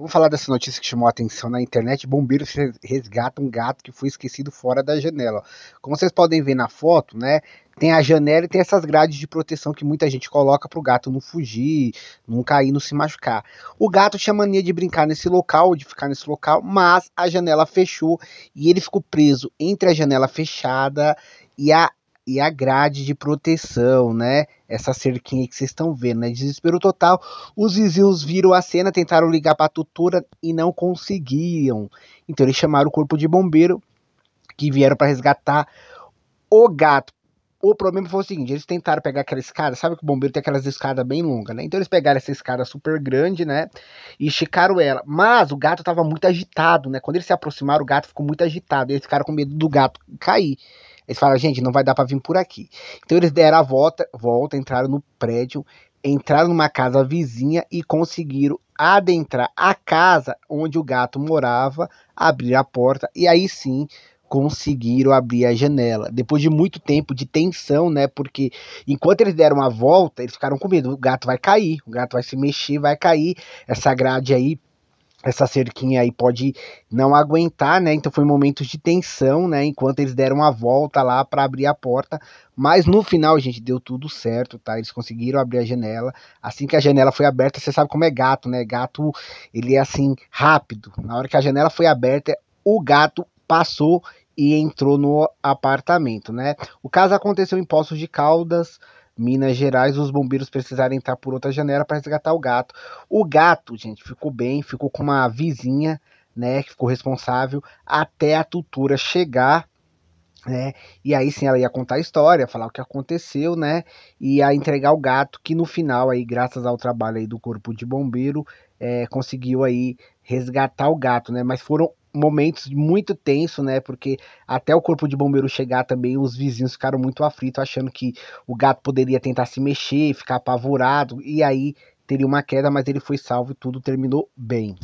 Vamos falar dessa notícia que chamou a atenção na internet. Bombeiros resgatam um gato que foi esquecido fora da janela. Como vocês podem ver na foto, né? Tem a janela e tem essas grades de proteção que muita gente coloca para o gato não fugir, não cair, não se machucar. O gato tinha mania de brincar nesse local, de ficar nesse local, mas a janela fechou e ele ficou preso entre a janela fechada e a e a grade de proteção, né? Essa cerquinha que vocês estão vendo, né? Desespero total. Os vizinhos viram a cena, tentaram ligar para a tutora e não conseguiam. Então eles chamaram o corpo de bombeiro que vieram para resgatar o gato. O problema foi o seguinte, eles tentaram pegar aquela escada, sabe que o bombeiro tem aquelas escadas bem longas, né? Então eles pegaram essa escada super grande, né? E esticaram ela. Mas o gato estava muito agitado, né? Quando eles se aproximaram, o gato ficou muito agitado. Eles ficaram com medo do gato cair. Eles falaram, gente, não vai dar para vir por aqui. Então eles deram a volta, volta, entraram no prédio, entraram numa casa vizinha e conseguiram adentrar a casa onde o gato morava, abrir a porta e aí sim conseguiram abrir a janela. Depois de muito tempo de tensão, né? Porque enquanto eles deram a volta, eles ficaram com medo. O gato vai cair, o gato vai se mexer, vai cair. Essa grade aí essa cerquinha aí pode não aguentar, né? Então foi momentos de tensão, né? Enquanto eles deram a volta lá para abrir a porta, mas no final, gente, deu tudo certo, tá? Eles conseguiram abrir a janela. Assim que a janela foi aberta, você sabe como é gato, né? Gato, ele é assim rápido. Na hora que a janela foi aberta, o gato passou e entrou no apartamento, né? O caso aconteceu em Poços de Caldas. Minas Gerais, os bombeiros precisaram entrar por outra janela para resgatar o gato. O gato, gente, ficou bem, ficou com uma vizinha, né, que ficou responsável até a tutura chegar né? E aí sim ela ia contar a história, falar o que aconteceu, né? E a entregar o gato que no final aí, graças ao trabalho aí do corpo de bombeiro, é, conseguiu aí resgatar o gato, né? Mas foram momentos muito tenso, né? Porque até o corpo de bombeiro chegar também, os vizinhos ficaram muito aflitos, achando que o gato poderia tentar se mexer, ficar apavorado, e aí teria uma queda, mas ele foi salvo e tudo terminou bem.